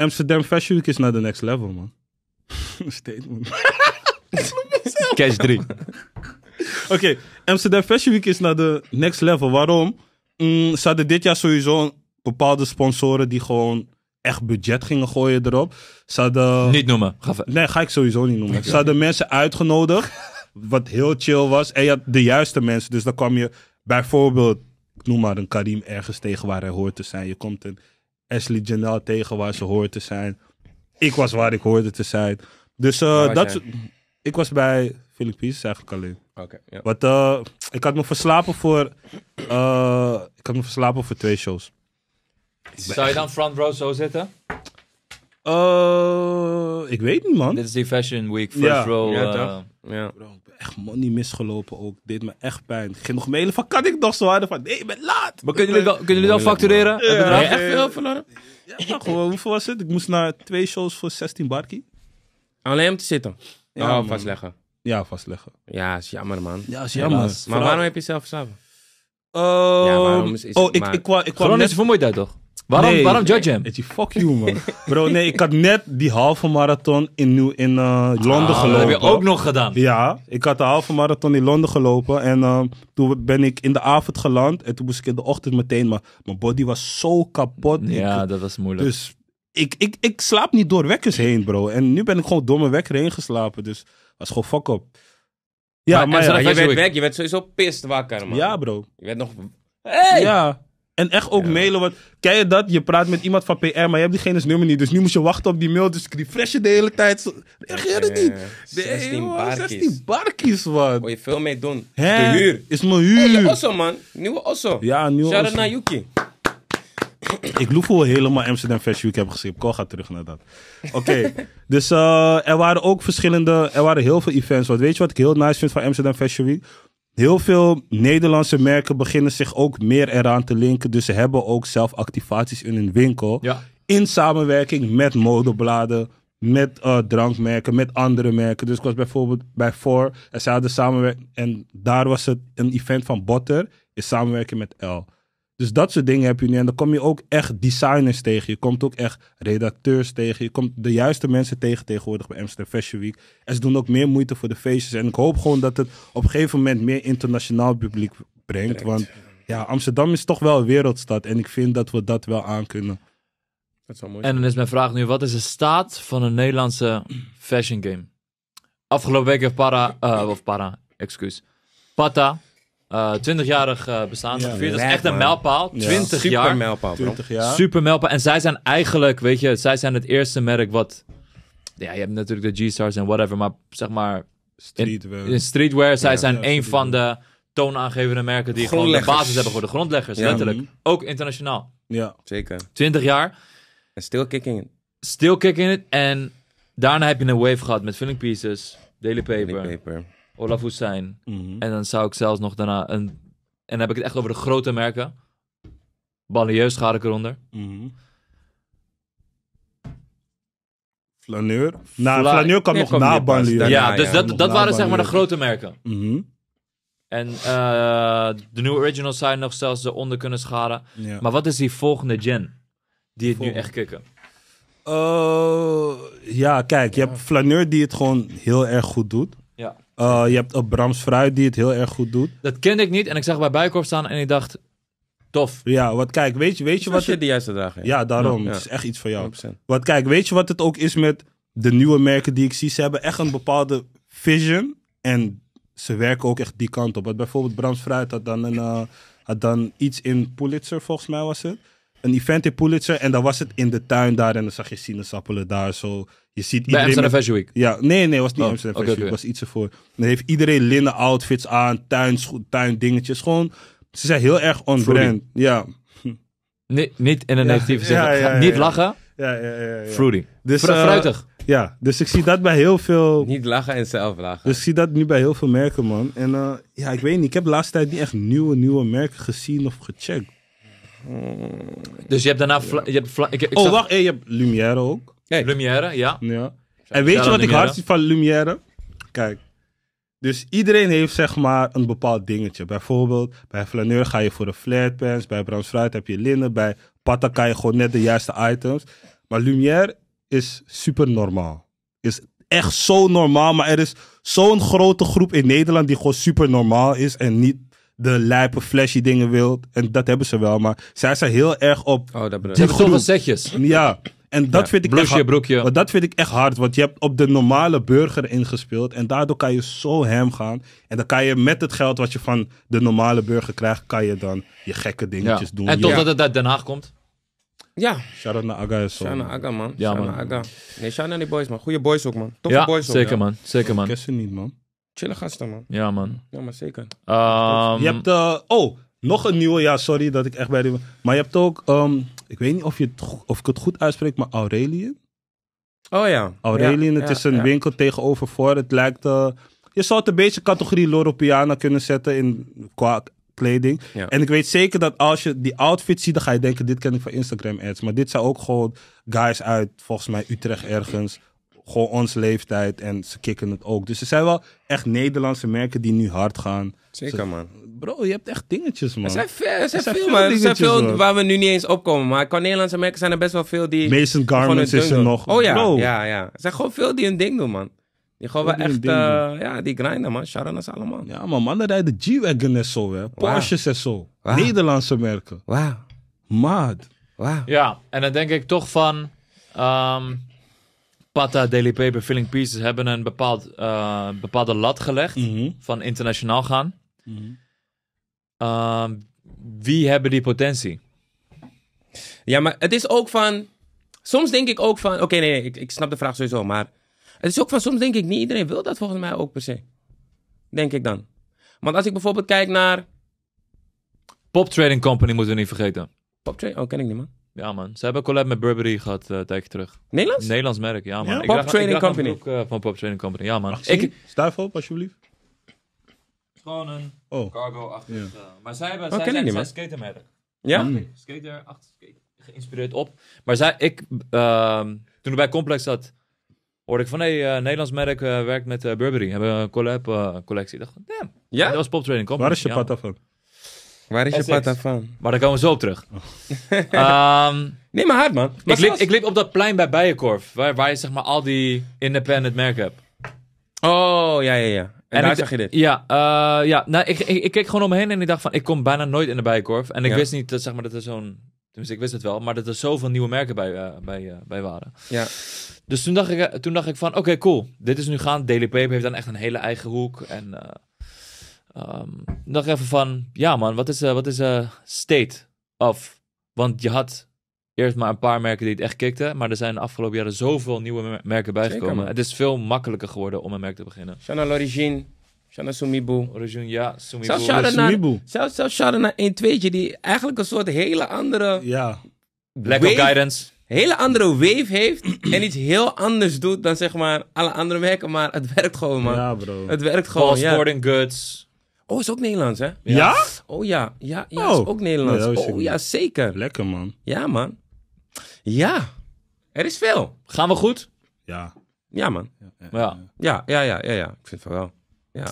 Amsterdam Fashion Week is naar de next level, man. Statement. Cash 3. Oké, Amsterdam Fashion Week is naar de next level. Waarom? Mm, ze hadden dit jaar sowieso bepaalde sponsoren die gewoon echt budget gingen gooien erop. Ze hadden... Niet noemen, Nee, ga ik sowieso niet noemen. Ze hadden mensen uitgenodigd, wat heel chill was. En je had de juiste mensen, dus dan kwam je bijvoorbeeld, ik noem maar een Karim ergens tegen waar hij hoort te zijn. Je komt een Ashley Janelle tegen waar ze hoort te zijn. Ik was waar ik hoorde te zijn. Dus uh, dat... Ik was bij Philippines eigenlijk alleen. Oké, Wat, eh, ik had me verslapen voor... Eh, ik had me verslapen voor twee shows. Zou je dan front row zo zitten? Uh, ik weet niet, man. Dit is die Fashion Week, first row. Ja, eh, Ja. ik ben echt money misgelopen ook. Dit me echt pijn. Geen nog mailen van, kan ik nog zo harder? Van, nee, ik ben laat. Maar kunnen jullie dan, kunnen jullie dan factureren? Heb Ja. echt veel verloren? Ja, gewoon, hoeveel was het? Ik moest naar twee shows voor 16 barkie. Alleen om te zitten. Ja, oh, vastleggen. Ja, vastleggen. Ja, is jammer, man. Ja, is jammer. Maar waarom heb je zelf verslaven? Ehm, oh. Ja, waarom is- is- oh, ik, ik, kwam, ik kwam Gewoon net... is daar, toch? Waarom, nee, waarom judge hem? fuck you, man. Bro, nee, ik had net die halve marathon in, New, in uh, Londen ah, gelopen. Dat heb je ook nog gedaan? Ja, ik had de halve marathon in Londen gelopen. En eh, toen ben ik in de avond geland. En toen moest ik in de ochtend meteen. Maar mijn body was zo kapot. Ja, dat was moeilijk. Dus ik, ik, ik slaap niet door wekkers heen, bro. En nu ben ik gewoon door mijn wekker heen geslapen. Dus was gewoon fuck up. Ja, maar, maar je werd weg, je werd sowieso pist wakker, man. Ja, bro. Je werd nog... Hey! Ja. En echt ook mailen. Want ken je dat? Je praat met iemand van PR, maar je hebt diegene's nummer niet. Dus nu moet je wachten op die mail. Dus ik refresh je de hele tijd. Reageer het niet. De, eh, 16 barkies. 16 barkies, wat. Wil je veel mee doen. Hè? De huur. Is mijn huur. Hey, also osso, man. Nieuwe osso. Ja, nieuwe Shout osso. naar Yuki. ik loef hoe helemaal Amsterdam Fashion Week heb geschreven. ik ga terug naar dat. Oké, dus eh, er waren ook verschillende, er waren heel veel events. Wat weet je wat ik heel nice vind van Amsterdam Fashion Week? heel veel Nederlandse merken beginnen zich ook meer eraan te linken. Dus ze hebben ook zelf activaties in hun winkel. In samenwerking met modebladen, met eh, drankmerken, met andere merken. Dus ik was bijvoorbeeld bij Four en ze hadden samenwerking. En daar was het een event van Botter in samenwerking met L. Dus dat soort dingen heb je nu. En dan kom je ook echt designers tegen. Je komt ook echt redacteurs tegen. Je komt de juiste mensen tegen tegenwoordig bij Amsterdam Fashion Week. En ze doen ook meer moeite voor de feestjes. En ik hoop gewoon dat het op een gegeven moment meer internationaal publiek brengt. Want ja, Amsterdam is toch wel een wereldstad. En ik vind dat we dat wel aankunnen. Dat mooi En dan is mijn vraag nu, wat is de staat van een Nederlandse fashion game? Afgelopen week heeft Para, eh, of Para, excuus, Pata 20-jarig eh, uh, eh, bestaan. dat is echt een mijlpaal. 20 jaar. mijlpaal, 20 jaar. Super mijlpaal. En zij zijn eigenlijk, weet je, zij zijn het eerste merk wat... Ja, je hebt natuurlijk de G-Stars en whatever, maar zeg maar... Streetwear. In, streetwear, zij zijn een van de toonaangevende merken die gewoon de basis hebben voor de grondleggers, letterlijk. Mhm. Ook internationaal. Ja, zeker. 20 jaar. En still kicking it. Still kicking it. En daarna heb je een wave gehad met Filling Pieces, Daily Paper. Daily Paper. Olaf Hussein. Mhm. En dan zou ik zelfs nog daarna een. En dan heb ik het echt over de grote merken. Balieus ga ik eronder. mm Flaneur. Nou, Flaneur kwam nog na Balieus, Ja, dus dat, dat waren zeg maar de grote merken. Mhm. En eh, de nieuwe originals zijn nog zelfs eronder kunnen schaden. Maar wat is die volgende gen die het nu echt kicken? Uh, ja, kijk, je hebt Flaneur die het gewoon heel erg goed doet. Eh, je hebt op eh, Brams Fruit die het heel erg goed doet. Dat kende ik niet en ik zag bij Bijkorf staan en ik dacht, tof. Ja, wat kijk, weet je, weet je wat... je de juiste dagen. Ja, daarom. Ja. is echt iets voor jou. 100%. Wat kijk, weet je wat het ook is met de nieuwe merken die ik zie? Ze hebben echt een bepaalde vision en ze werken ook echt die kant op. Want bijvoorbeeld Brams Fruit had dan, een, eh, had dan iets in Pulitzer, volgens mij was het een event in Pulitzer en dan was het in de tuin daar en dan zag je sinaasappelen daar zo. Je ziet iedereen Amsterdam Fashion Week? Ja, nee, nee, was niet oh, Amsterdam Fashion Week, was iets ervoor. dan heeft iedereen linnen outfits aan, tuin, tuin dingetjes, gewoon... Ze zijn heel erg on-brand, ja. Nee, niet in een negatieve zin. niet lachen. Ja, ja, ja. Fruity. Dus, eh, Fru ja, dus ik zie dat bij heel veel... Niet lachen en zelf lachen. Dus ik zie dat nu bij heel veel merken, man. En eh, ja, ik weet niet, ik heb de laatste tijd niet echt nieuwe, nieuwe merken gezien of gecheckt. Mm. Dus je hebt daarna... Je hebt Oh, wacht, eh, je hebt Lumière ook. Lumière, ja. Ja. En weet je wat ik Lumière. van Lumière? Kijk. Dus iedereen heeft zeg maar een bepaald dingetje. Bijvoorbeeld, bij flaneur ga je voor de flatpants. Bij Brans Fruit heb je linnen. Bij Pata kan je gewoon net de juiste items. Maar Lumière is super normaal. Is echt zo normaal. Maar er is zo'n grote groep in Nederland die gewoon super normaal is en niet de lijpe flashy dingen wilt. En dat hebben ze wel, maar zij zijn heel erg op. Oh, dat bedoel hebben setjes. Ja. En dat, vind ik blusje, echt, broekje. dat vind ik echt hard. Want je hebt op de normale burger ingespeeld. En daardoor kan je zo hem gaan. En dan kan je met het geld wat je van de normale burger krijgt. kan je dan je gekke dingetjes ja. doen. En totdat het uit Den Haag komt. Ja. Shout-out naar Aga is zo. Shout-out naar Aga, man. Ja, man. Aga. Nee, shout-out naar die boys, man. Goeie boys ook, man. Toffe boys ook. zeker, man. Zeker, man. Ik ken ze niet, man. Chille gasten, man. Ja, man. Ja, maar zeker. Ehm, je hebt, eh, oh, nog een nieuwe. Ja, sorry dat ik echt bij die... Maar je hebt ook, ehm, ik weet niet of, je of ik het goed uitspreek, maar Aurelien Oh ja. Aurelien het is een winkel tegenover voor. Het lijkt, eh, je zou het een beetje categorie Loro Piana kunnen zetten in, qua kleding. En ik weet zeker dat als je die outfit ziet, dan ga je denken, dit ken ik van Instagram ads. Maar dit zijn ook gewoon guys uit, volgens mij Utrecht ergens gewoon onze leeftijd en ze kicken het ook. Dus er zijn wel echt Nederlandse merken die nu hard gaan. Zeker, man. Bro, je hebt echt dingetjes, man. Er zijn, veel, er zijn, er zijn veel, Er zijn veel waar we nu niet eens opkomen. Maar qua Nederlandse merken zijn er best wel veel die... Mason Garments is er nog. Oh ja, ja, ja. Er zijn gewoon veel die een ding doen, man. Die gewoon wel echt, eh, ja, die grinden, man. Sharon is allemaal. Ja, man, mannen rijden G-Wagon en zo, hè. Wow. Porsches en zo. Nederlandse merken. Wauw. Mad. Wow. Ja, en dan denk ik toch van... Ehm, Pata, Daily Paper, Filling Pieces hebben een bepaald, eh, bepaalde lat gelegd mhm. van internationaal gaan. Mhm. Ehm, wie hebben die potentie? Ja, maar het is ook van. Soms denk ik ook van. Oké, nee, ik, ik, snap de vraag sowieso. Maar het is ook van. Soms denk ik niet iedereen wil dat volgens mij ook per se. Denk ik dan. Want als ik bijvoorbeeld kijk naar. Pop Trading Company moeten we niet vergeten. Pop Trading? Oh, ken ik niet, man. Ja, man. Ze hebben een collab met Burberry gehad eh, een tijdje terug. Nederlands? Nederlands merk, ja, man. Ik Training Company. Eh, van Pop Company, ja, man. Ik... Stuif op, alsjeblieft. Gewoon een oh. cargo-achtig. Ja. Eh, maar zij hebben oh, zijn, een skatermerk. Ja? Mm. Skater, achter skater. Geïnspireerd op. Maar zij, ik, ehm, toen ik bij Complex zat, hoorde ik van hé, hey, Nederlands merk werkt met Burberry. Hebben een collab-collectie. dacht damn. Ja? Dat was Pop Training Company. Waar is je ja, van? Waar is je pata van? Maar daar komen we zo op terug. um, nee, maar hard, man. ik, liep, ik, op dat plein bij Bijenkorf, waar, waar je zeg maar al die independent merken hebt. Oh, ja, ja, ja. En, en daar zag je dit? Ja, eh, ja. Nou, ik, ik, keek gewoon om me heen en ik dacht van, ik kom bijna nooit in de Bijenkorf. En ik wist niet dat, zeg maar, dat er zo'n... dus ik wist het wel, maar dat er zoveel nieuwe merken bij, eh, bij, eh, bij waren. Ja. Dus toen dacht ik, toen dacht ik van, oké, cool. Dit is nu gaan. Daily Paper heeft dan echt een hele eigen hoek. En Um, nog even van, ja man, wat is, uh, wat is eh, state of? Want je had eerst maar een paar merken die het echt kikten, maar er zijn de afgelopen jaren zoveel nieuwe merken bijgekomen. het is veel makkelijker geworden om een merk te beginnen. Chanel L'Origine, Chanel Sumibu. Origine, ja, Sumibu. Zelfs Sumibu. zelf naar 1 2 die eigenlijk een soort hele andere... Ja. black of guidance hele andere wave heeft en iets heel anders doet dan zeg maar alle andere merken, maar het werkt gewoon man. Ja bro. Het werkt gewoon. ja. Sporting Goods. Oh, is ook Nederlands, hè? Ja? Oh ja, ja, ja is oh. ook Nederlands. oh ja, zeker. Lekker, man. Ja, man. Ja, er is veel. Gaan we goed? Ja. Ja, man. Ja, ja, ja, ja, ja. ja. Ik vind het wel. Ja.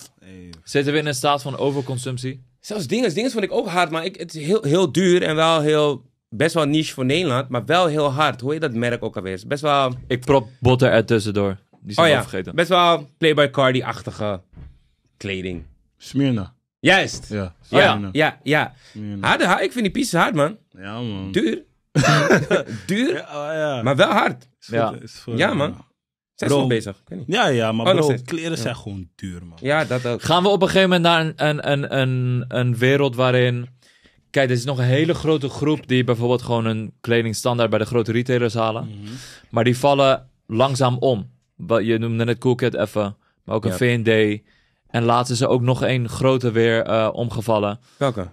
Zitten we in een staat van overconsumptie? Zelfs dingen, dingen vond ik ook hard, maar ik, het is heel, heel duur en wel heel best wel niche voor Nederland, maar wel heel hard. Hoor je dat merk ook alweer? Best wel. Ik prop botter er tussendoor. Die zijn oh, ja. Best wel Play by Cardi-achtige kleding. Smirna. Juist. Ja, ja, ja, nou- ja. Nou- ik vind die pieces hard, man. Ja, man. Duur. Duur, ja, oh, ja. maar wel hard. ja, voor, ja man. Zijn ze bezig? Ik weet niet. Ja, ja, maar oh, kleren zijn gewoon duur, man. Ja, dat ook. Gaan we op een gegeven moment naar een, een, een, een, wereld waarin... Kijk, er is nog een hele grote groep die bijvoorbeeld gewoon een kledingstandaard bij de grote retailers halen. Mhm. Maar die vallen langzaam om. Je noemde net Coolcat even, maar ook een V&D. En laten is er ook nog één grote weer eh, omgevallen. Welke?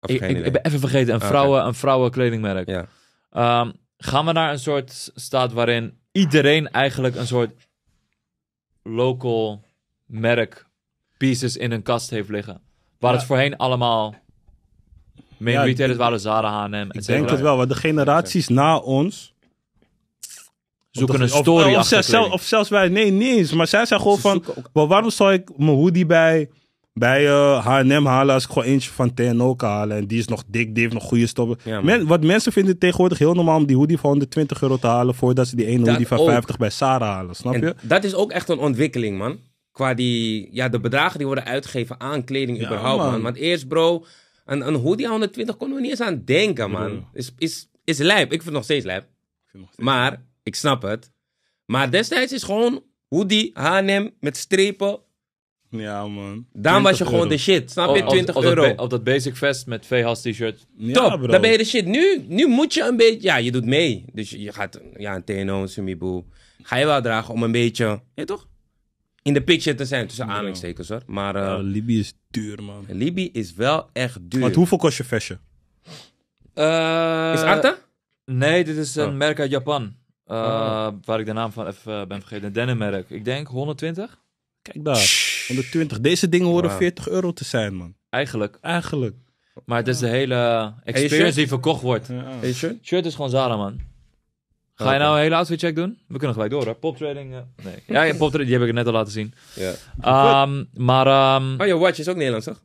Ik, ik, ben even vergeten. Een, oh, vrouwen, okay. een vrouwenkledingmerk. Ja. Ehm, gaan we naar een soort staat waarin iedereen eigenlijk een soort local merk pieces in een kast heeft liggen? Waar het voorheen allemaal main ja, retailers waren, Zara, H&M, Ik denk het wel, want de generaties na ons zoeken een story of, of, of, zelfs wij, nee, niet eens. Maar zij zei gewoon van, waarom zou ik mijn hoodie bij, bij eh, H&M halen als ik gewoon eentje van kan halen. En die is nog dik, die heeft nog goede stoppen. wat mensen vinden tegenwoordig heel normaal om die hoodie van 120 euro te halen voordat ze die ene hoodie van 50 bij Sara halen, snap en je? Dat is ook echt een ontwikkeling, man. Qua die, ja, de bedragen die worden uitgegeven aan kleding überhaupt, man. Want eerst, bro, een, een hoodie aan 120 konden we niet eens aan denken, man. Is, is, is lijp. Ik vind het nog steeds lijp. Maar ik snap het. Maar destijds is gewoon hoe H&M met strepen. Ja, man. Daar was je gewoon de shit. Snap je? 20 op, euro. Dat, op dat basic vest met VHS t-shirt. Ja, Top, bro. dan ben je de shit. Nu, nu moet je een beetje... Ja, je doet mee. Dus je gaat ja, een TNO, een Sumiboe. Ga je wel dragen om een beetje... Ja, toch? In de picture te zijn. Tussen aanhalingstekens, hoor. Maar... Eh, Libië is duur, man. Libië is wel echt duur. Want hoeveel kost je vestje? Eh, is Arta? Nee, dit is een oh. merk uit Japan. Eh, waar ik de naam van even eh, ben vergeten. Een Ik denk 120. Kijk daar. 120. Deze dingen horen 40 euro te zijn, man. Eigenlijk. Eigenlijk. Maar het is de hele experience die verkocht wordt. Ja, shirt? shirt is gewoon Zara, man. Ga je nou een hele outfit check doen? We kunnen gelijk door, hè? Poptrading. Uh, eh, nee. ja, ja poptrading, die heb ik net al laten zien. Ja. Ehm, maar. Um, oh, je watch is ook Nederlands, toch?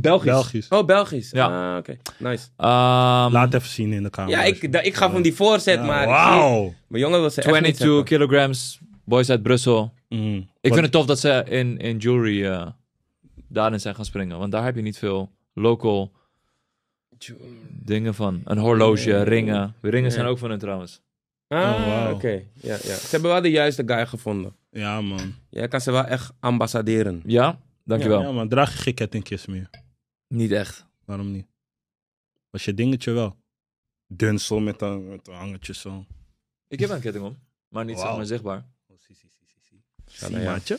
Belgisch. Oh, Belgisch. Ja. Ah, oké. Nice. Ehm, Laat even zien in de camera. Ja, ik, ik ga van die voorzet, ja, maar... Wauw. Mijn jongen was 22 kilograms, boys uit Brussel. Mm. ik vind het tof dat ze in, in jewelry eh, daarin zijn gaan springen. Want daar heb je niet veel local dingen van. Een horloge, ringen. ringen zijn ook van hun trouwens. Ah, oh, oké. Ja, ja. Ze hebben wel de juiste guy gevonden. Ja, man. Jij kan ze wel echt ambassaderen. Ja? Dankjewel. Ja, ja man. Draag geen kettingjes meer. Niet echt. Waarom niet? Was je dingetje wel? Dunsel met een, eh, een hangertje zo. Ik heb een ketting om, maar niet zichtbaar. Oh, maatje.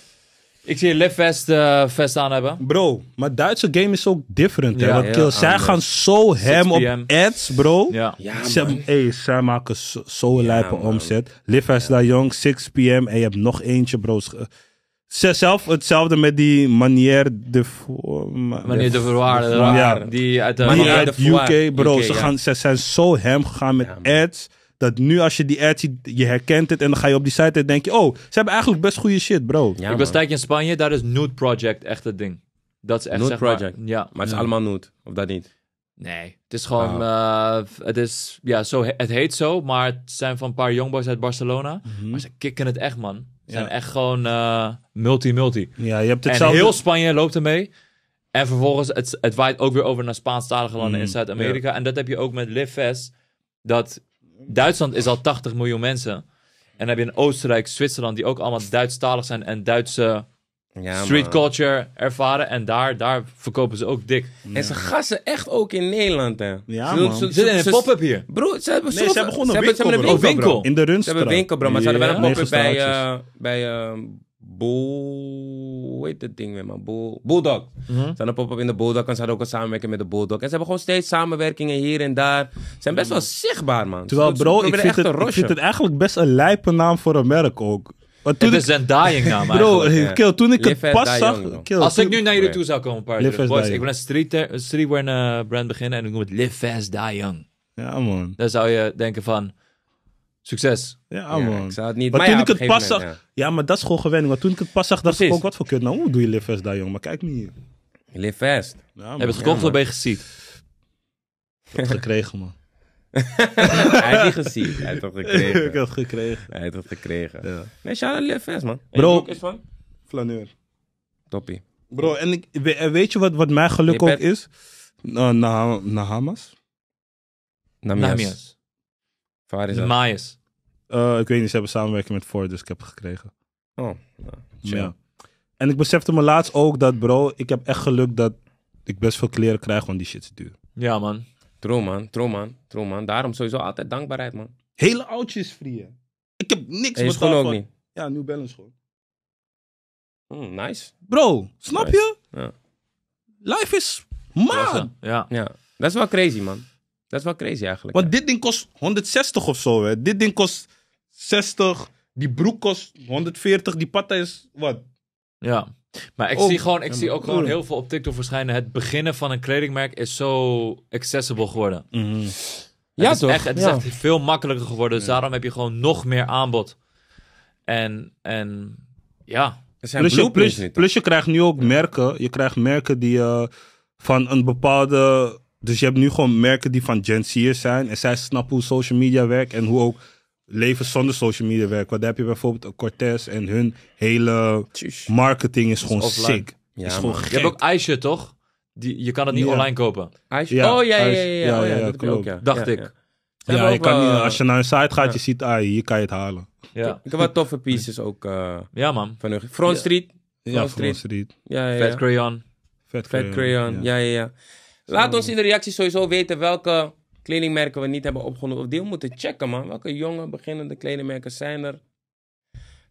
Ik zie je lefvest eh, aan hebben. Bro, maar Duitse game is ook different. hè? Want kill, zij gaan zo hem op ads, bro. Ja. Zij, hey, zij maken zo- zo'n lijpe omzet. livvest La Young, 6 pm. En je hebt nog eentje, bro zelf hetzelfde met die manier de Manier de verwaarde Ja. Die uit de, de UK, bro. ze, gaan, ze zijn zo hem gegaan met ads. Dat nu als je die ads ziet, je herkent het. En dan ga je op die site en denk je, oh, ze hebben eigenlijk best goede shit, bro. Ik was tijdje in Spanje, daar is Nude Project echt het ding. Dat is echt, nude Project? Maar, ja. Maar het is allemaal nude, of dat niet? Nee, het is gewoon, ah. eh, het is, ja, zo, het heet zo, maar het zijn van een paar jongboys uit Barcelona. Mhm. Maar ze kicken het echt, man zijn echt gewoon multi-multi. Eh, ja, je hebt hetzelfde... En heel Spanje loopt ermee. En vervolgens, het, het waait ook weer over naar Spaanstalige landen in mm, Zuid-Amerika. En dat heb je ook met Fest. Dat Duitsland is al 80 miljoen mensen. En dan heb je in Oostenrijk, Zwitserland, die ook allemaal Duitsstalig zijn en Duitse street culture ervaren. En daar, daar verkopen ze ook dik. En ze gassen echt ook in Nederland, hè. Ja, Ze zitten in een pop-up hier. Bro, ze hebben, ze hebben een, winkel, ze hebben, winkel, In de Runstraat. Ze hebben een winkel, bro. Maar ze hadden wel een pop-up bij, uh, bij uh, eh, Bull... Hoe heet dat ding weer, man? Bull, Bulldog. Mm -hmm. Ze hadden pop-up in de Bulldog. En ze hadden ook een samenwerking met de Bulldog. En ze hebben gewoon steeds samenwerkingen hier en daar. Ze zijn best wel mhm. zichtbaar, man. Terwijl, bro, het, ik vind het eigenlijk best een lijpe naam voor een merk ook. Maar toen is een dying naam Bro, eh, toen ik het pas zag... Als ik nu naar jullie toe zou komen, partner. Boys, ik ben een street, streetwear eh, brand beginnen en ik noem het Live Fast, Die Young. Ja, man. Dan zou je denken van... Succes. Ja, man. ik zou het niet... Maar, maar toen ja, ik het pas zag... Ja. maar dat is gewoon gewenning. Maar toen ik het pas zag, dacht ik ook, wat voor kut. Nou, hoe doe je Live Fast, Die Young? Maar kijk niet. Live Fast. Heb je het gekocht of ben je gezien? Ik heb het gekregen, man. hij heeft niet gezien. Hij heeft dat gekregen. ik gekregen. Hij heeft dat gekregen. Ja. Nee, shout out man. Bro. Is van? Flaneur. Toppie. Bro, en ik, eh, weet je wat, wat mijn geluk ook is? Uh, nah, Nahamas? Namias. Namias. Faris. Uh, ik weet niet, ze hebben samenwerking met Ford, dus ik heb het gekregen. Oh, nou, ja. En ik besefte me laatst ook dat, bro, ik heb echt geluk dat ik best veel kleren krijg, want die shit is duur. Ja, man. True man, true man, true man. Daarom sowieso altijd dankbaarheid man. Hele oudjes vrieën. Ik heb niks met schoon ook niet. Ja, New Balance gewoon. Hmm, nice. Bro, snap je? Ja. Life is man. Ja. ja, dat is wel crazy man. Dat is wel crazy eigenlijk. Want dit ding kost 160 of zo. Hè. Dit ding kost 60. Die broek kost 140. Die patta is wat? Ja. Maar ik, zie, gewoon, ik zie ook gewoon heel veel op TikTok verschijnen. Het beginnen van een kledingmerk is zo accessible geworden. Mhm. Ja, het is Echt, het is echt veel makkelijker geworden. Dus daarom heb je gewoon nog meer aanbod. En, en ja. Plus je, plus, plus je krijgt nu ook merken. Je krijgt merken die eh, van een bepaalde. Dus je hebt nu gewoon merken die van Gen Z'ers zijn. En zij snappen hoe social media werkt. En hoe ook leven zonder social media werken. Want daar heb je bijvoorbeeld Cortez en hun hele marketing is gewoon sick. is gewoon gek. Je hebt ook ijsje, toch? Die, je kan het niet online kopen. oh ja, ja, ja. ja, oh, dat klopt. Dacht ik. Ja, je kan niet, eh, als je naar een site gaat, je ziet, ah, hier kan je het halen. Ja. Ik heb wat toffe pieces ook. Eh, ja, man. Van Front Street. Front Street. Street. Ja, ja, Vet Crayon. Vet Crayon. Ja, ja, ja. Laat ons in de reacties sowieso weten welke kledingmerken we niet hebben opgenomen. Of die we moeten checken, man. Welke jonge beginnende kledingmerken zijn er?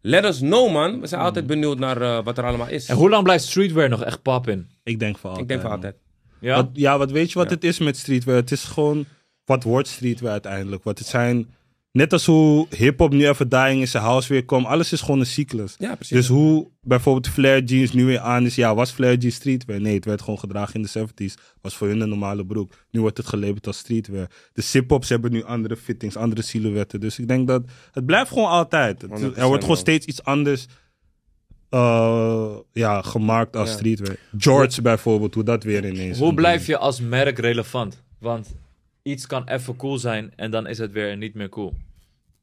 Let us know, man. We zijn altijd mm. benieuwd naar eh, wat er allemaal is. En hoe lang blijft streetwear nog echt pop in? Ik denk voor altijd. Ik denk voor altijd. Ja? Wat, ja, wat weet je wat het is met streetwear? Het is gewoon... Wat wordt streetwear uiteindelijk? Wat het zijn Net als hoe hip-hop nu even dying is, house weer komt. Alles is gewoon een cyclus. Ja, precies. Dus hoe bijvoorbeeld flare jeans nu weer aan is. Ja, was flare jeans streetwear? Nee, het werd gewoon gedragen in de 70s. Was voor hun een normale broek. Nu wordt het gelabeld als streetwear. De sip hops hebben nu andere fittings, andere silhouetten. Dus ik denk dat het blijft gewoon altijd. er wordt gewoon steeds iets anders eh, ja, gemaakt als streetwear. George bijvoorbeeld, hoe dat weer ineens. Hoe blijf je als merk relevant? Want iets kan even cool zijn en dan is het weer niet meer cool.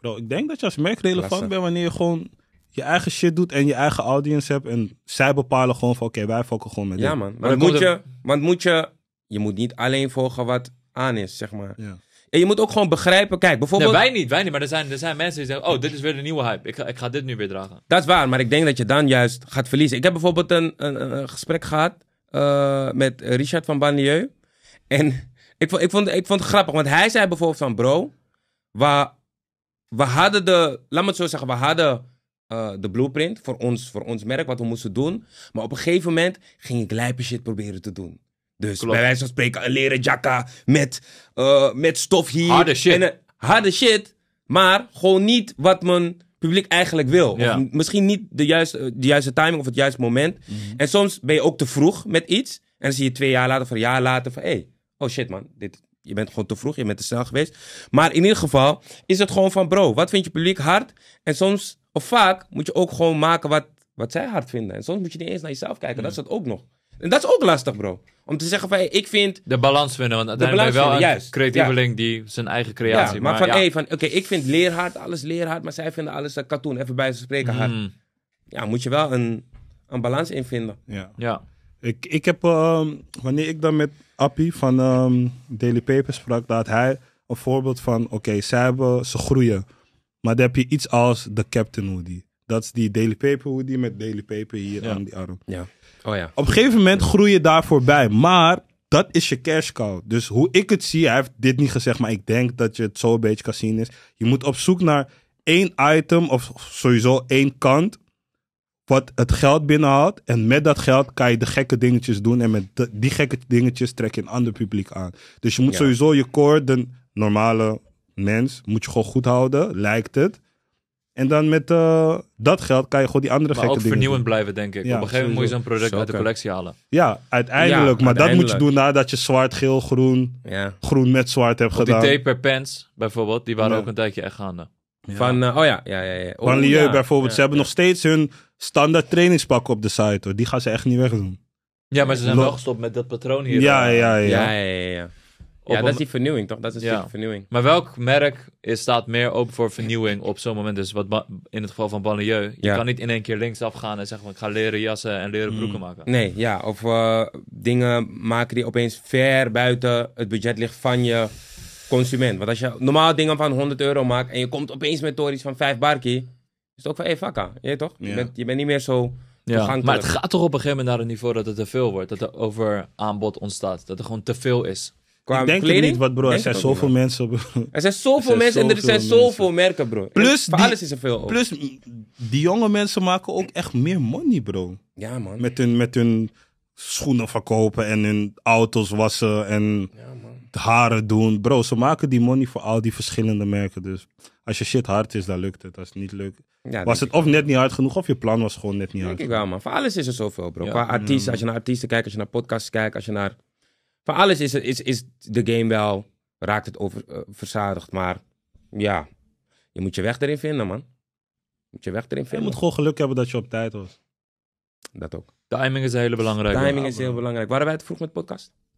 Bro, ik denk dat je als merk relevant bent wanneer je gewoon je eigen shit doet en je eigen audience hebt. En zij bepalen gewoon van, oké, wij fokken gewoon met ja, dit. man. Maar want moet, je, want moet je, je moet niet alleen volgen wat aan is, zeg maar. Ja. En je moet ook gewoon begrijpen, kijk, bijvoorbeeld... Nee, wij niet, wij niet. Maar er zijn, er zijn mensen die zeggen, oh, dit is weer de nieuwe hype. Ik ga, ik ga dit nu weer dragen. Dat is waar, maar ik denk dat je dan juist gaat verliezen. Ik heb bijvoorbeeld een, een, een gesprek gehad eh, met Richard van Banlieu. En ik, vond, ik, vond, ik vond het grappig, want hij zei bijvoorbeeld van bro, we, we hadden de, laat me het zo zeggen, we hadden eh, de blueprint voor ons, voor ons merk, wat we moesten doen. Maar op een gegeven moment ging ik lijpe shit proberen te doen. Dus bij wijze van spreken een leren jacka met, eh, met stof hier. Harde shit. En, harde shit, maar gewoon niet wat mijn publiek eigenlijk wil. Of misschien niet de juiste, de juiste timing of het juiste moment. Mhm. En soms ben je ook te vroeg met iets. En dan zie je twee jaar later of een jaar later van... Hey, oh shit man, dit, je bent gewoon te vroeg, je bent te snel geweest. Maar in ieder geval is het gewoon van, bro, wat vind je publiek hard? En soms, of vaak, moet je ook gewoon maken wat, wat zij hard vinden. En soms moet je niet eens naar jezelf kijken, hmm. dat is dat ook nog. En dat is ook lastig, bro. Om te zeggen van, ik vind... De balans vinden, want uiteindelijk ben je wel een creatieveling die zijn eigen creatie... Ja, maar, van, ja. van oké, ik vind leerhard, alles leerhard, maar zij vinden alles uh, katoen, even bij ze spreken hard. Hmm. Ja, moet je wel een, een balans in vinden. Ja. ja. Ik, ik heb, ehm, wanneer ik dan met Appie van um, Daily Paper sprak, dat hij een voorbeeld van, oké, okay, hebben, ze groeien. Maar dan heb je iets als de Captain Hoodie. Dat is die Daily Paper hoodie met Daily Paper hier aan die arm. Ja. Oh ja. Op een gegeven moment groei je daar voorbij. Maar dat is je cash cow. Dus hoe ik het zie, hij heeft dit niet gezegd, maar ik denk dat je het zo een beetje kan zien is. Je moet op zoek naar één item of sowieso één kant wat het geld binnenhaalt. En met dat geld kan je de gekke dingetjes doen. En met die gekke dingetjes trek je een ander publiek aan. Dus je moet sowieso je core, de normale mens, moet je gewoon goed houden, lijkt het. En dan met eh, dat geld kan je gewoon die andere gekke dingen ook vernieuwend blijven, denk ik. Op een gegeven moment moet je zo'n product uit de collectie halen. Ja, uiteindelijk. maar dat moet je doen nadat je zwart, geel, groen, groen met zwart hebt gedaan. Die taper pants bijvoorbeeld, die waren ook een tijdje echt gaande. Van, uh, oh ja, ja, ja. ja. Van oh, Lieu bijvoorbeeld. Ze hebben nog steeds hun standaard trainingspakken op de site hoor. Die gaan ze echt niet wegdoen. Ja, maar ze zijn wel gestopt met dat patroon hier. Ja, eh, ja, ja. Ja, ja, ja. ja. dat is die vernieuwing, toch? Dat is een vernieuwing. Maar welk merk is, staat meer open voor vernieuwing op zo'n moment? Dus wat in het geval van Banlieu. Je kan niet in één keer linksaf gaan en zeggen van ik ga leren jassen en leren broeken hmm. maken. Nee, ja. Of eh, dingen maken die opeens ver buiten het budget ligt van je consument. Want als je normaal dingen van 100 euro maakt en je komt opeens met tories van 5 barkie, is ook van, even hey, je toch? Je, bent, je bent niet meer zo... Ja, maar het gaat toch op een gegeven moment naar een niveau dat het te veel wordt. Dat er over aanbod ontstaat. Dat er gewoon te veel is. ik denk kleding? niet, wat bro. er zijn zoveel mensen, Er zijn zoveel mensen en er zijn zoveel merken, bro. Plus alles is er veel Plus, die jonge mensen maken ook echt meer money, bro. Ja, man. Met hun, met hun schoenen verkopen en hun auto's wassen en haren doen. Bro, ze maken die money voor al die verschillende merken. Dus als je shit hard is, dan lukt het. Als het niet lukt, was het of net niet hard genoeg of je plan was gewoon net niet hard. Denk ik wel, man. Voor alles is er zoveel, bro. Qua artiesten, mm. als je naar artiesten kijkt, als je naar podcasts kijkt, als je naar... Voor alles is, is, is de game wel... Raakt het over, eh, verzadigd, maar ja, je moet je weg erin vinden, man. moet je weg erin vinden. Je moet gewoon geluk hebben dat je op tijd was. Dat ook. Timing is heel belangrijk. Timing is heel belangrijk. Waren wij het vroeg met podcast?